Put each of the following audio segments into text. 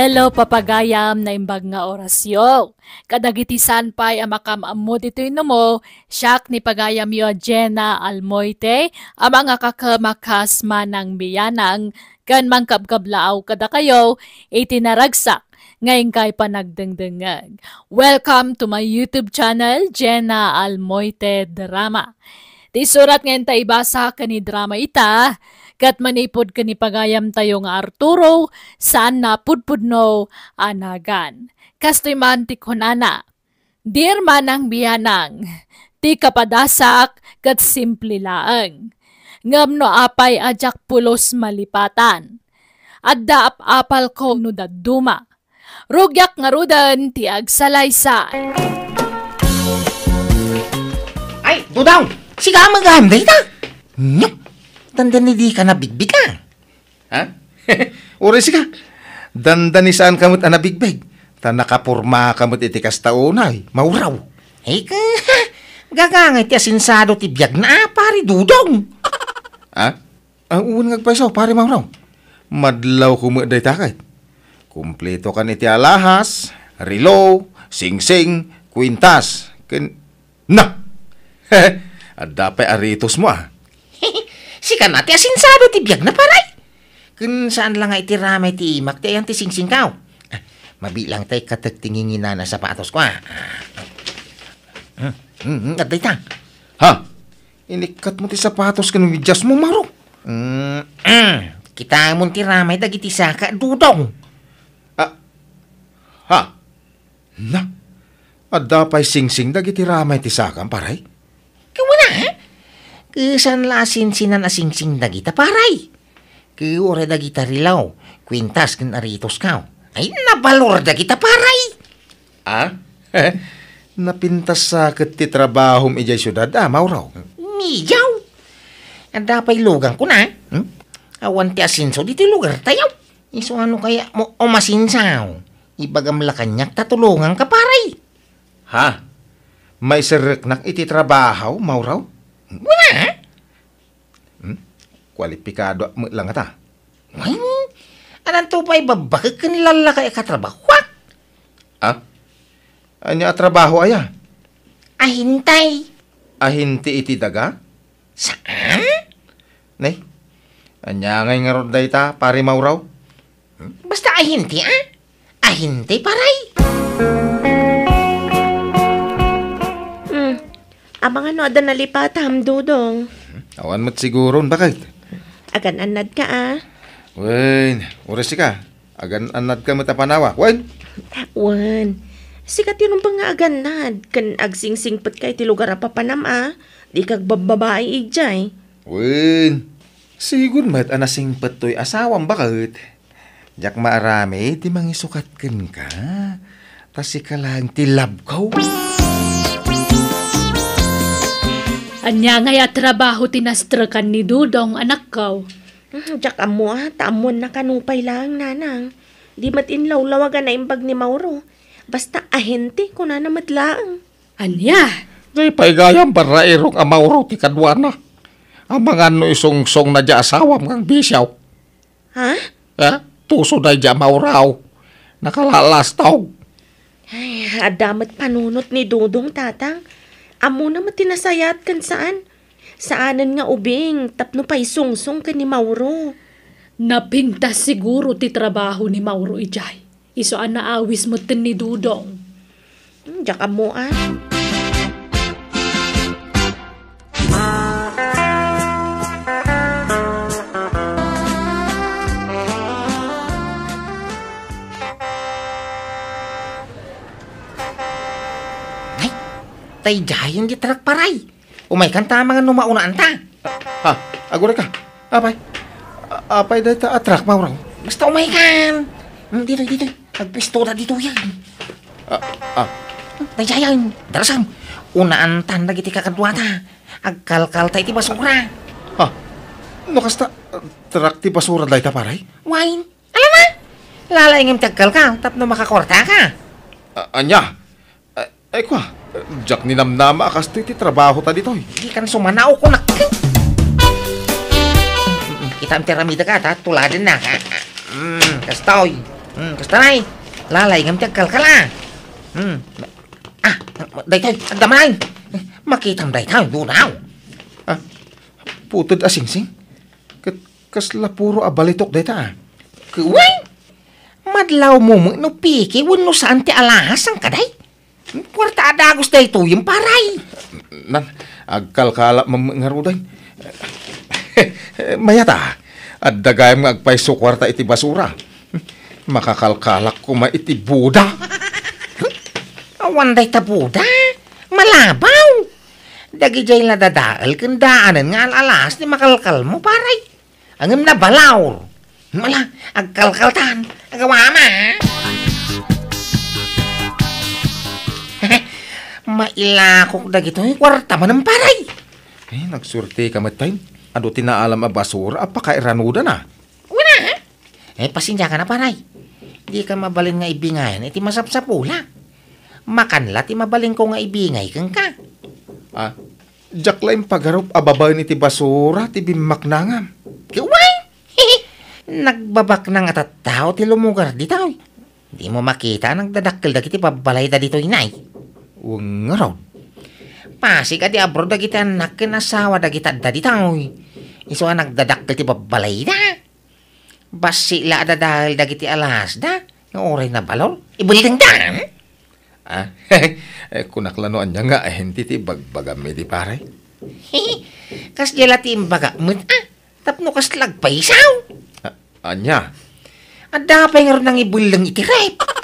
Hello papagayam na imbag nga orasyon. Kadagitisan pay amakam ammo ditoy mo, siyak ni pagayam yo Jenna Almoite, ama nga kakamakas manang biyanang, kan mangkabkablaaw kada kayo, itinaragsak ngayon kay panagdengdengag. Welcome to my YouTube channel, Jenna Almoite Drama. Di surat ngayon tayo ibasa kani drama ita, kat manipod ka ni pagayam tayo nga Arturo, saan na pudpudno anagan. Kastoy man ti kunana, dear manang biyanang, ti kapadasak kat simple laang. Ngam no apay ajak pulos malipatan. Adda ap-apal ko no daduma. Rugyak nga rudan ti agsalaysa. Ay, dodaw! Siga mag-handle Nyok! di ka na bigbig ka. Ha? Uri ka. Dandani saan kamot ana bigbig. Ta nakapurma kamot iti kastaunay. eh. Mauraw. Ay ka. Gagangay ti asinsado ti biyag na pari dudong. ha? Ang uwan ngagpaisaw pari mauraw. Madlaw kumaday takay. Kumpleto ka ni alahas, rilo, singsing, kwintas. Kin... Na! At dapay aritos mo ah. Sikan na ti asinsabi ti biyag na paray. Kun saan lang nga itiramay ti imak ti ayang ti singsing ah, mabilang tay katagtingingin na na sapatos ko ha. ah. Hmm, ah. mm, at Ha? Inikat mo ti sapatos kanong idyas mo maro. Mm, mm. Kita mo ti ramay dagiti saka dudong. Ah, ha? Na? Adda pa'y singsing dagiti ramay ti saka paray? Kisan la sinsinan asingsing dagita paray. Kiure dagita rilaw, kwintas kin aritos kao. Ay napalor dagita paray. Ah? Napintas sa ti trabahom ijay syudad, ah, mauraw. Miyaw! Adapay lugang ko na. Hmm? Awan ti asinso dito lugar tayaw. Iso ano kaya mo umasinsaw? Ibagamla kanyak tatulungan ka paray. Ha? May siriknak iti trabahaw, mauraw? kwalipikado lang ata. Wen? Anan to pa ibabakit ka nilala katrabaho? What? Ah? Anya trabaho aya? Ahintay. Ahinti iti daga? Saan? Nay, anya ngay nga roday ta, pare mauraw? Hmm? Basta ahinti ah? Ahinti paray? Hmm. Abang ano, adan nalipat, hamdudong. Hmm? Awan mo't siguro, bakit? Agan anad ka ah. Wen, oras ka. Agan anad ka matapanawa. Wen? Wen, sikat yun ang pangaaganad. Kan agsing-sing pat kay ti lugar papanam ah. Di kag bababae igjay. Wen, sigur mat anasing patoy asawang bakit? Jak maarami, ti mangisukat ken ka. Tasi ka lang ti lab ka. Anya nga ya trabaho tinastrakan ni Dudong anak kaw. Ah, hmm, Jack amo ah, taamon na kanupay lang nanang. Di matinlaw lawagan na imbag ni Mauro. Basta ahente ko na namatlaang. Anya? Day paigayang barairong amauro ti kadwana. Ang mga no isong-song na di asawam kang bisyaw. Ha? Eh, tuso na Mauro. amauraw. Nakalalastaw. Ay, adamat panunot ni Dudong tatang. Amo na matinasayat kan saan? Saanan nga ubing, tapno pa isungsong ka ni Mauro. Napintas siguro ti trabaho ni Mauro Ijay. Iso ang naawis mo tin ni Dudong. Hmm, Diyak amo ah. tay dayon di tarak paray. Umay kan ta mga numauna anta. Ha, agura ka. Apay. Apay da ta atrak mauraw. Basta umay kan. Hmm, dito, dito. Agpistura dito yan. Ah, ah. Tayayan, darasam. Unaan tan lagi ti kakadwata. Agkalkal tayo ti basura. Ha, nakasta trak ti basura dahi ta paray? Wine. Alam ma? Lalaingim ti agkalkal tap no makakorta ka. Uh, anya? Uh, ay, kwa? Jack ni Namnama, akas titi trabaho ta dito. Eh. Hindi kan na sumanaw ko na. Kita ang piramida ka, ta, tuladen na. Mm, kastoy. Mm, kastanay. Lalay ngam tiag kalkala. Ah. Mm. Ah, daytoy, agdamay. Makita ang daytoy, dunaw. Ah, putod asingsing. Ah, kasla puro abalitok dayta. Kuwing. Ah. Madlaw mo mo, no piki, wano saan ti alahas ang kaday? Puwerta adagos da ito yung paray. Nan, agkalkala mamangaruday. Mayata, at dagayam agpaiso kwarta iti basura. Makakalkalak ko iti Buda. Awan day ta Buda? Malabaw! Dagi jay na dadaal kandaanan nga alalas ni makalkal mo paray. Angem na balaw. Mala, agkalkaltan. Agawa ma. mailakok dagito yung kwarta man ng paray. Eh, nagsurte ka matay. Ado tinaalam a basura, apakairanuda na. Wala ha? Eh, pasinja ka na paray. Di ka mabalin nga ibingayan, iti eh, masapsapula. Makanla, ti mabalin ko nga ibingay kang ka. Ah, jakla yung pagarop ababaw ni ti basura, ti bimaknangam. Kiway! Nagbabak na nga tattao ti lumugar di tao. Di mo makita nagdadakil dagiti babalay da dito inay. Weng raw. Pasig ati abroad dagiti anak ken asawa dagiti adda ditaw. Isu anak dadakkel ti babbalay da. Basi la dadahil dagiti alas da. Nga oray na balor. Ibulitang da. Ah, eh, kunaklanoan niya nga, eh, hindi ti bagbagam di pare. kas jela ti imbaga mo, ah, tapno kas lagpaisaw. Ah, anya? Adapay nga rin ang ibulang itirep.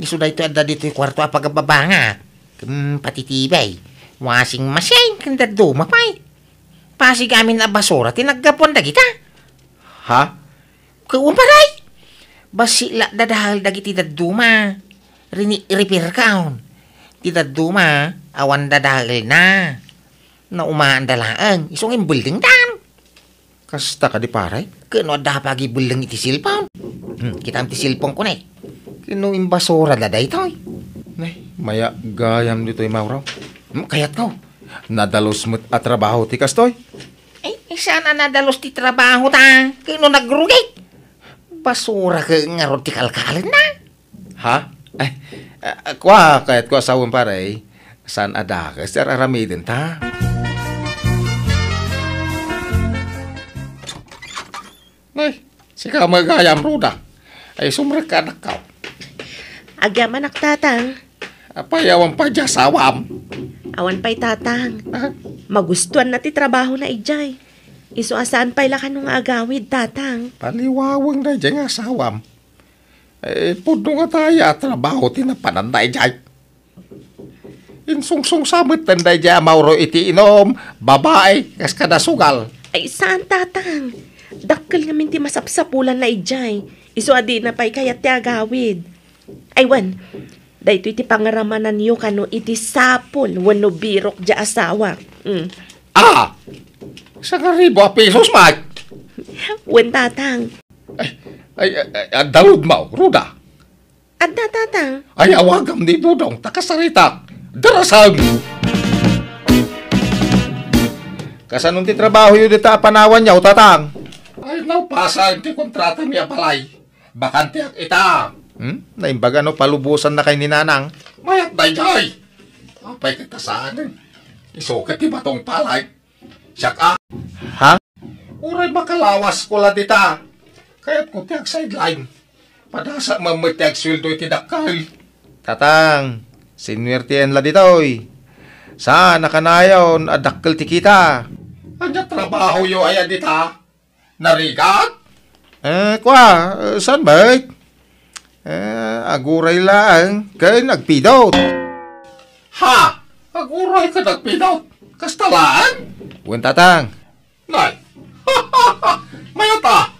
Isuday to anda dito yung kwarto apagababa nga. Hmm, patitibay. Wasing masyay, kanda dumapay. Pasig amin na basura, tinaggapon da kita. Ha? Kumparay! Basila dadahal dagiti daduma. Rini, repair kaon. Oh. Tidaduma, awan dadahal na. Na umaandalaang, isong imbulding dam. Kasta ka di paray? Kano da pagi bulang iti silpon? Hmm, kita ang ti silpon ko na eh. Kino imbasura da da ito eh. Nay, maya gayam dito yung eh, mauraw. Hmm, kayat ko. Nadalos mo't at trabaho ti kastoy. Ay, eh, sana nadalos ti trabaho ta. Kino nagrugay. Basura ka nga ron ti kalkalan na. Ha? Eh, kwa, kayat ko asawang pare. Saan adakas, araramidin ta. Nay, sika magayam ruda. Ay, sumrek anak kau. Agyaman ak tatang. Apay, awan pa dya, sawam. Awan pa'y tatang. Ah? Magustuhan na ti trabaho na ijay. Iso asaan pa'y lakan nga agawid, tatang. Paliwawang na ijay nga sawam. Eh, puno nga tayo ah, trabaho tinapanan na ijay. Insungsung samit na ijay ah, mauro iti inom, babae, kas kada sugal. Ay, saan tatang? Dakkel nga minti masapsapulan na ijay. Iso adi na pa'y kayat ti agawid. Aywan, dahito iti pangaramanan niyo kano iti sapol wano birok di asawa. Mm. Ah! Sa karibo a pesos, Mike! Wen tatang. Ay, ay, ay, ang dalod Ruda. Ang tatang. Ay, awagam ni Dudong, takasarita. Darasag! Kasanong ti trabaho yun ita panawan niya, tatang? Ay, naupasa, ti kontrata niya palay. Bakante ak ita. Hmm? Naimbaga no, palubusan na kay ninanang. Nanang. Mayat dayday! Apay ka sa akin. ti batong palay. Siyak a... Ha? Uray makalawas ko la dita. Kaya't ko tiyak sideline. Padasa mamitiyag sweldo iti dakal. Tatang, sinwertian la dita oy. Saan nakanayon adakkel ti kita? Adya trabaho yo ay dita. Narigat? Eh, kwa, eh, saan ba? Eh? Eh, aguray lang, kay nagpidot. Ha! Aguray ka nagpidot? Kastalaan? Uwan tatang. Nay! Ha ha Mayata!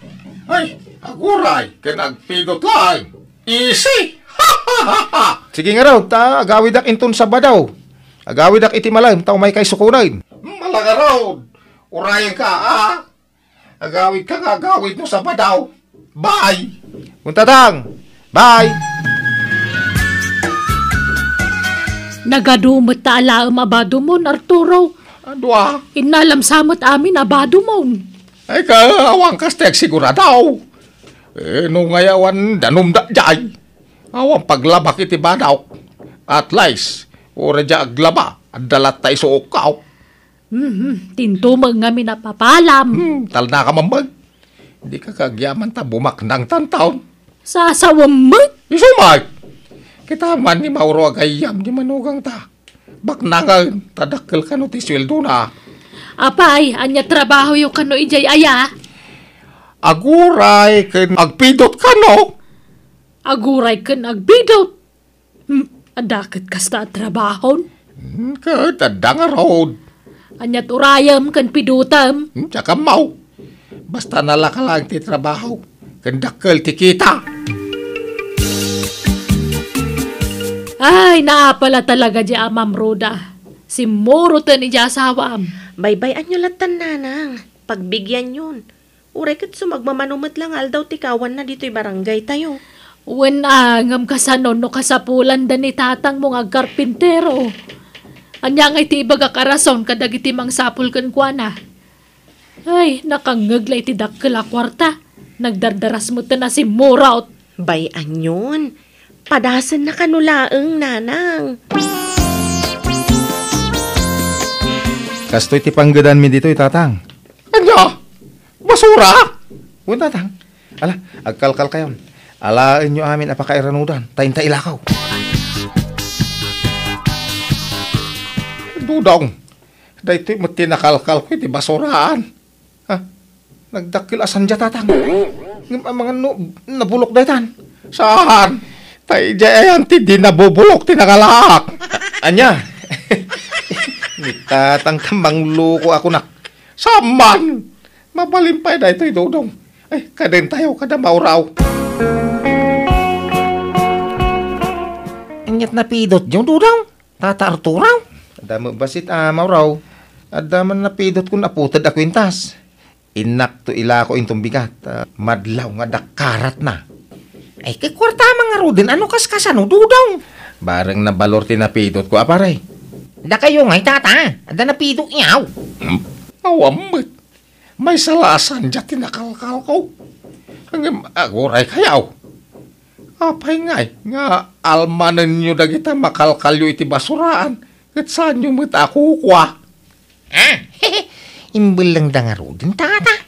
Ay, aguray kay nagpidot lang. Easy! Ha ha ha Sige nga raw, ta agawid ak inton sa badaw. Agawid ak iti malam, tao may kay sukunain. Malaga raw, urayan ka ah. Agawid ka nga, agawid mo sa badaw. Bye! Untatang! Bye! Nagadumot ta alaam abado mon, Arturo. Adwa? Ah. Inalam samot amin abado mon. Ay ka, awang kastek siguradaw. Eh, nung ngayawan danumda jay. Awang paglabak iti badaw. At lies, ura dya aglaba, at dalat tayo suukaw. Mm-hmm. Tintumag nga minapapalam. Hmm, tal na ka mambag. Hindi ka kagyaman ta bumak bumaknang tantaon. Sasawam mo? Sumag! Kita man ni Mauro agayam ni manugang ta. Baknangan, tadakil ka no ti sweldo na. Apay, anya trabaho yung kano ijay aya? Aguray ken agpidot kano. Aguray ken agpidot? Hmm, adakit kasta trabahon? Hmm, kahit road. Anyat urayam kan pidutam. Hmm, tsaka mau. Basta nalakalang ti trabaho. Kandakil ti kita. Ay, naa pala talaga di ah, Ma'am Roda. Si Moro ni di asawa am. Baybayan nyo latan nanang. Pagbigyan yun. Uray kat sumagmamanumat lang aldaw tikawan na dito'y barangay tayo. Wen angam ah, kasanon no kasapulan da ni tatang mong agkarpintero. Anya nga iti ibag akarason kadag iti mang sapul kan kuana. Ay, nakangagla iti dakkel kwarta. Nagdardaras mo ta na si Moro. Muraot. Bayan anyon. Padasan na kanulaang nanang. Kastoy ti panggadan mi dito itatang. Ano? Basura? Uy, tatang. Ala, agkalkal kayon. Ala inyo amin apakairanudan. Tain ta ilakaw. Dudong. Dahito matinakalkal ko iti basuraan. Ha? Nagdakil asan dya tatang. Mga no, nabulok daytan. Saan? Tay, jayanti, di nabubulok, tinakalaak. Anya? Mitatang tamang luko ako nak. Saman! Mapalimpay na ito, idodong. Ay, kadin tayo, kada mauraw. Anyat na pidot yung dudong. Tata Arturo. Adamo basit amaw ah, mauraw? Adamo na pidot kung aputad a Inak to ila ko intong bigat. Uh, madlaw nga dakarat na. Ay, eh, kay kwarta mga rodin, ano kas kasano, dudaw. Barang nabalor tinapidot ko, aparay. Da kayo ngay, tata. Da napidot niyaw. Hmm. Awambit. May salasan dya tinakalkal ko. Ang agoray kayaw. Apay ngay, nga almanan nyo na kita makalkal iti itibasuraan. At saan nyo met ako kwa? Ah, hehe. Imbelang da nga rodin, tata.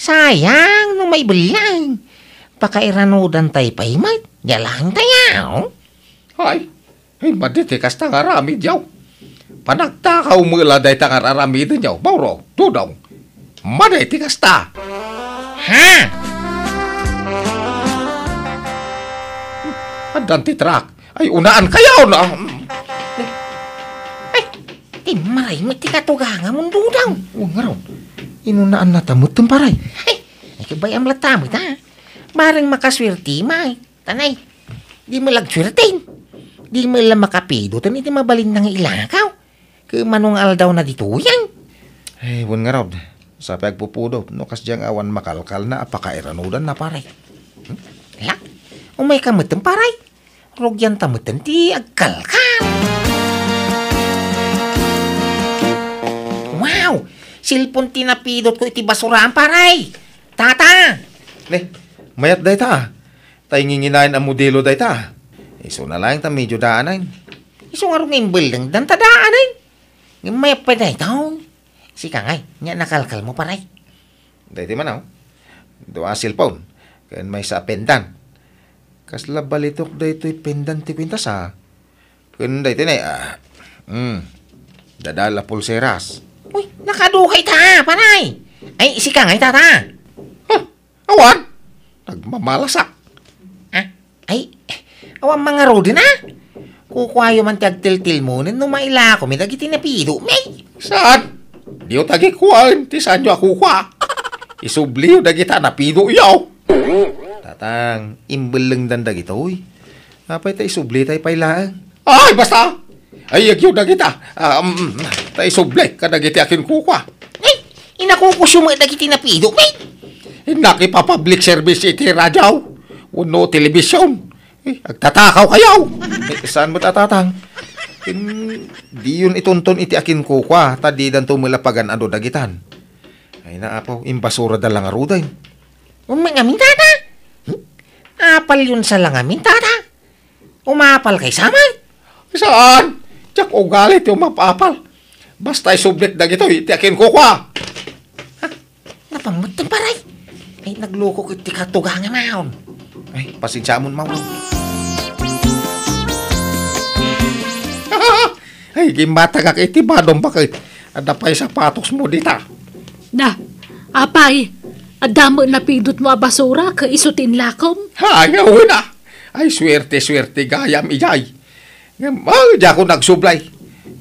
Sayang, no may belang. Pakairanudan tay paimay, galang tayaw. Ay, ay maditikas tang arami diyaw. ka mula day tang arami din diyaw, bauro, tudaw. Maditikas ta. Ha? Andan titrak, ay unaan kayaw na. Ay, timaray matikatugangan mong dudaw. Huwag nga raw, inunaan na tamot paray. Ay, ay kabay ang latamit ha. Maring makaswerte, may. Tanay, di mo lagswertein. Di mo lang makapido, tanay di mabalin ng ilakaw. Kaya manungal daw na dito yan. Eh, bun nga raw. Sa pagpupudo, no kas diyang awan makalkal na apakairanudan na paray. Hmm? Lak, umay kamutan paray. Rogyan tamutan ti agkalkal. Wow! Silpon tinapidot ko iti basurahan paray. Tata! Leh, Mayat day Tay nginginain ang modelo day Iso na lang ta medyo daanay. Iso nga rin building dan ta daanay. May pa day taon. Oh. Sika ngay, nga nakalkal mo paray. Day di manaw. Oh. Doa silpon. Kayan may sa pendan. Kasla balitok day to'y pendan ti kwintas ha. Kayan day tinay, ah, ah. mm, dadala pulseras. Uy, nakadukay ta, paray. Ay, sika ngay tata mamalasak. Ah, ay, awang mga rodin na. Kukuhayo man tiyag tiltil mo nun nung maila ko, may dagi tinapido, may. Saan? Di o tagi kuhaan, ti saan nyo ako Isubli o dagi tanapido yaw. Tatang, imbeleng lang dan dagi to, uy. Napay tayo subli tayo pailaan. Eh. Ay, basta! Ay, agyo na kita. Um, ah, mm, mm, mm. tayo subli ka dagiti akin kukuha. Ay, inakukusyo mo dagiti napido, may nakipa-public service iti daw. Uno telebisyon. Eh, agtatakaw kayaw. Eh, saan mo tatatang? In, di yun itunton iti akin ko tadi dan tumilapagan ano dagitan. Ay na apo, imbasura da lang aruday. Umangamin tata. Hmm? Apal yun sa langamin tata. Umapal kay saman. Saan? Tsak o galit yung mapapal. Basta isublit na gito, iti akin ko kwa. Ha? Napamutin paray. Eh, eh, Ay, nagloko ko ti katugangan maon. Ay, pasinsyamon maon. Ay, gimbata ka iti badong bakit. Ada pa sa patos mo dita. Na, apay, adamo na pidot mo basura ka isutin lakom. Ayaw na. Ay, swerte-swerte gayam ijay. Ngamal, di ako nagsublay.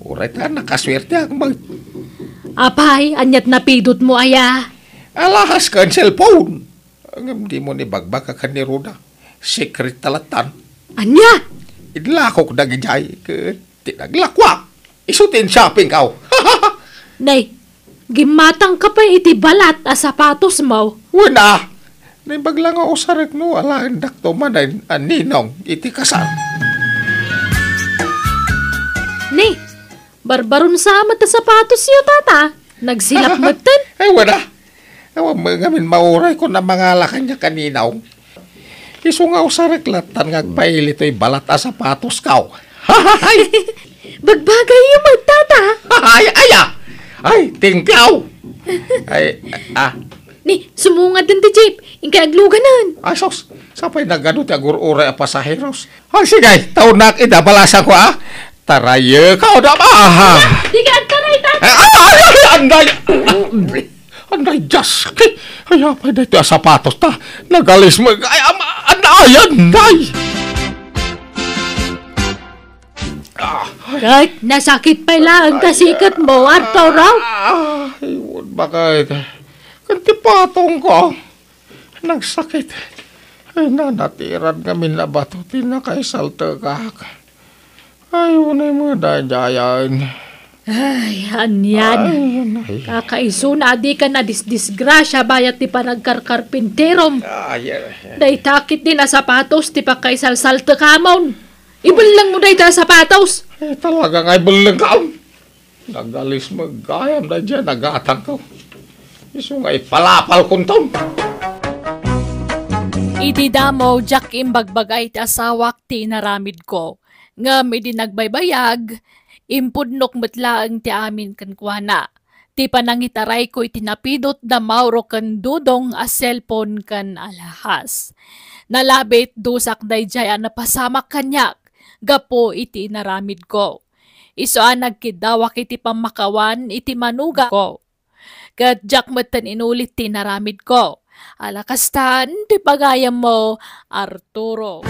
Uray ta, nakaswerte ako mag... Apay, anyat na pidot mo aya alahas ka ang cellphone. Ang di mo ni bagbag ka ni Ruda. Secret talatan. Anya? Idlakok na gijay. Tinaglakwa. Isutin shopping kao. Oh. Nay, gimatang ka pa iti balat a sapatos mo. Wala. Naibag lang ako sa no. Alahin dakto man ay aninong iti kasal. Nay, barbaron sa amat sapatos yo tata. Nagsilap magtan. Ay, eh, wala. Awa mo gamin mauray ko na mga lakanya kaninaw. Oh. Isungaw oh, sa reklatan ngagpaili to'y eh, balat a sapatos kaw. Bagbagay oh. yung magtata. Ay, aya! Ay, ah! tingkaw! Ay, ah, Ni, sumungad din ti jeep. Ingkaaglugan nun. Asos, sapay na gano'n ti agurura a pasaheros. Ay, sige, taunak idabalasan ko ah. Tarayo ka o na ba? Sige, taray, taray. Ay, ay, ay, anday! Anay, Diyos ki! Kaya pa na sapatos ta. Nagalis mo. Ay, ama, anay, anay! Ah, Kahit nasakit pa ang kasikat mo, Arto raw. ah, ay, wad ba kahit. Kanti patong ko. Nagsakit. Ay, nanatiran kami na batutin na kay Salta Ay, unay mo na dyan. Ay, anyan. Ay, Kakaiso na di ka na disdisgrasya bayat ti panagkarkarpinterom. Ay, ay, ay. Daytakit din na sapatos ti pakaisalsal te kamon. Ibulang mo day ta sapatos. Ay, eh, talaga nga ibulang ka. Nagalis magayam na dyan, nagatang ka. Iso nga ipalapal kong taon. Iti damo, Jack imbagbagay ti asawak ti naramid ko. Ngam, idinagbaybayag, Impudnok matlaang ti amin kan kuana. Ti panangitaray ko itinapidot da mauro kan dudong a cellphone kan alahas. Nalabit dusak dayjay na pasama kanyak, gapo iti naramid ko. Isoan nagkidawak iti pamakawan iti manuga ko. Kadyak matan inulit ti naramid ko. Alakastan, di pagayam mo, Arturo.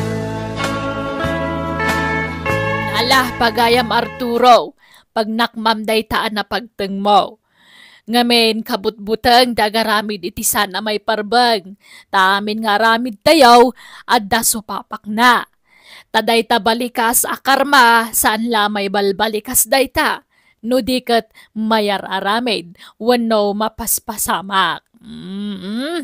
Alah, pagayam Arturo, pagnakmamday taan na pagteng mo. Ngamin kabutbutang dagaramid itisan na may parbag. Tamin nga ramid tayaw at daso papak na. Taday tabalikas akarma saan lamay balbalikas dayta. No dikat mayar aramid wano mapaspasamak. Mm-mm.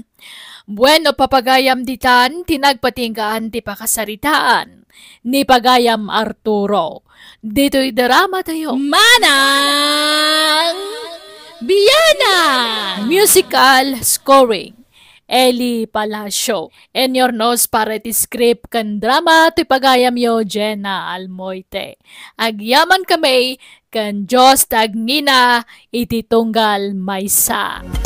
Bueno papagayam ditan tinagpatinggaan ti pakasaritaan ni Pagayam Arturo. Dito'y drama tayo. Manang Biyana! Musical scoring. Eli Palacio. And your nose para ti script kan drama ti pagayam yo Jenna Almoite. Agyaman kami kan Diyos tagnina iti tunggal maysa.